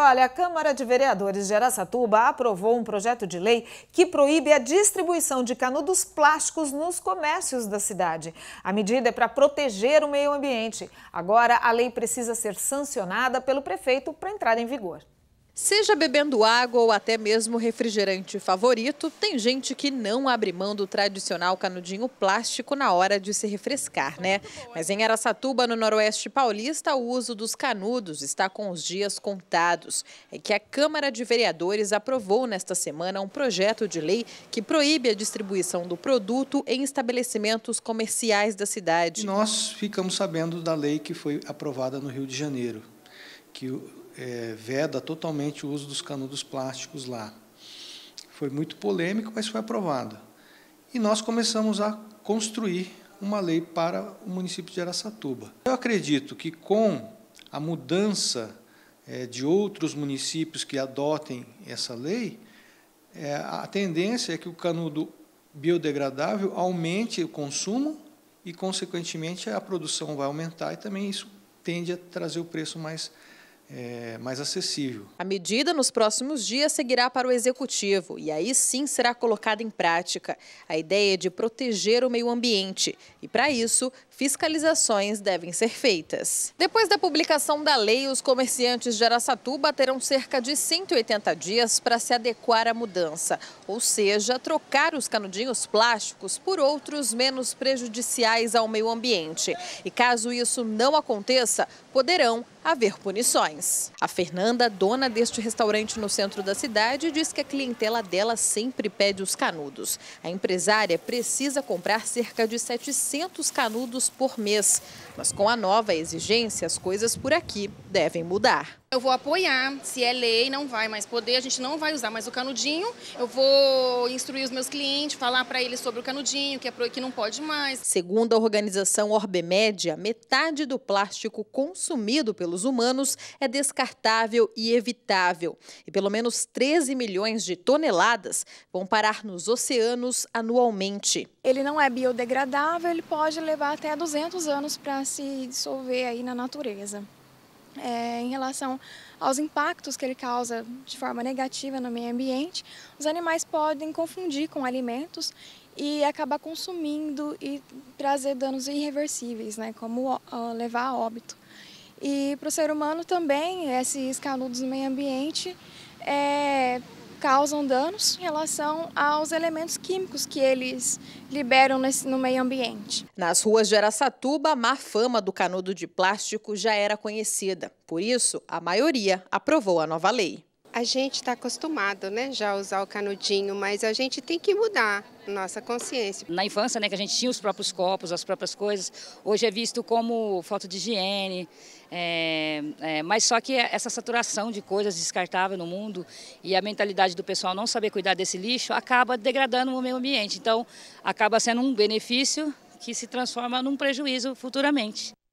Olha, a Câmara de Vereadores de Aracatuba aprovou um projeto de lei que proíbe a distribuição de canudos plásticos nos comércios da cidade. A medida é para proteger o meio ambiente. Agora, a lei precisa ser sancionada pelo prefeito para entrar em vigor. Seja bebendo água ou até mesmo refrigerante favorito, tem gente que não abre mão do tradicional canudinho plástico na hora de se refrescar, né? Mas em Aracatuba, no Noroeste Paulista, o uso dos canudos está com os dias contados. É que a Câmara de Vereadores aprovou nesta semana um projeto de lei que proíbe a distribuição do produto em estabelecimentos comerciais da cidade. Nós ficamos sabendo da lei que foi aprovada no Rio de Janeiro, que é, veda totalmente o uso dos canudos plásticos lá. Foi muito polêmico, mas foi aprovado. E nós começamos a construir uma lei para o município de Araçatuba. Eu acredito que com a mudança é, de outros municípios que adotem essa lei, é, a tendência é que o canudo biodegradável aumente o consumo e, consequentemente, a produção vai aumentar e também isso tende a trazer o preço mais é, mais acessível. A medida nos próximos dias seguirá para o executivo e aí sim será colocada em prática. A ideia é de proteger o meio ambiente e, para isso, fiscalizações devem ser feitas. Depois da publicação da lei, os comerciantes de Araçatuba terão cerca de 180 dias para se adequar à mudança, ou seja, trocar os canudinhos plásticos por outros menos prejudiciais ao meio ambiente. E caso isso não aconteça, poderão haver punições. A Fernanda, dona deste restaurante no centro da cidade, diz que a clientela dela sempre pede os canudos. A empresária precisa comprar cerca de 700 canudos por mês, mas com a nova exigência, as coisas por aqui devem mudar. Eu vou apoiar, se é lei, não vai mais poder, a gente não vai usar mais o canudinho. Eu vou instruir os meus clientes, falar para eles sobre o canudinho, que é pro, que não pode mais. Segundo a organização Orbemédia, metade do plástico consumido pelos humanos é descartável e evitável. E pelo menos 13 milhões de toneladas vão parar nos oceanos anualmente. Ele não é biodegradável, ele pode levar até 200 anos para se dissolver aí na natureza é, em relação aos impactos que ele causa de forma negativa no meio ambiente, os animais podem confundir com alimentos e acabar consumindo e trazer danos irreversíveis, né, como levar a óbito. E para o ser humano também, esses canudos no meio ambiente é, causam danos em relação aos elementos químicos que eles liberam nesse, no meio ambiente. Nas ruas de Aracatuba, a má fama do canudo de plástico já era conhecida. Por isso, a maioria aprovou a nova lei. A gente está acostumado, né, já a usar o canudinho, mas a gente tem que mudar nossa consciência. Na infância, né, que a gente tinha os próprios copos, as próprias coisas, hoje é visto como falta de higiene, é, é, mas só que essa saturação de coisas descartáveis no mundo e a mentalidade do pessoal não saber cuidar desse lixo acaba degradando o meio ambiente. Então, acaba sendo um benefício que se transforma num prejuízo futuramente.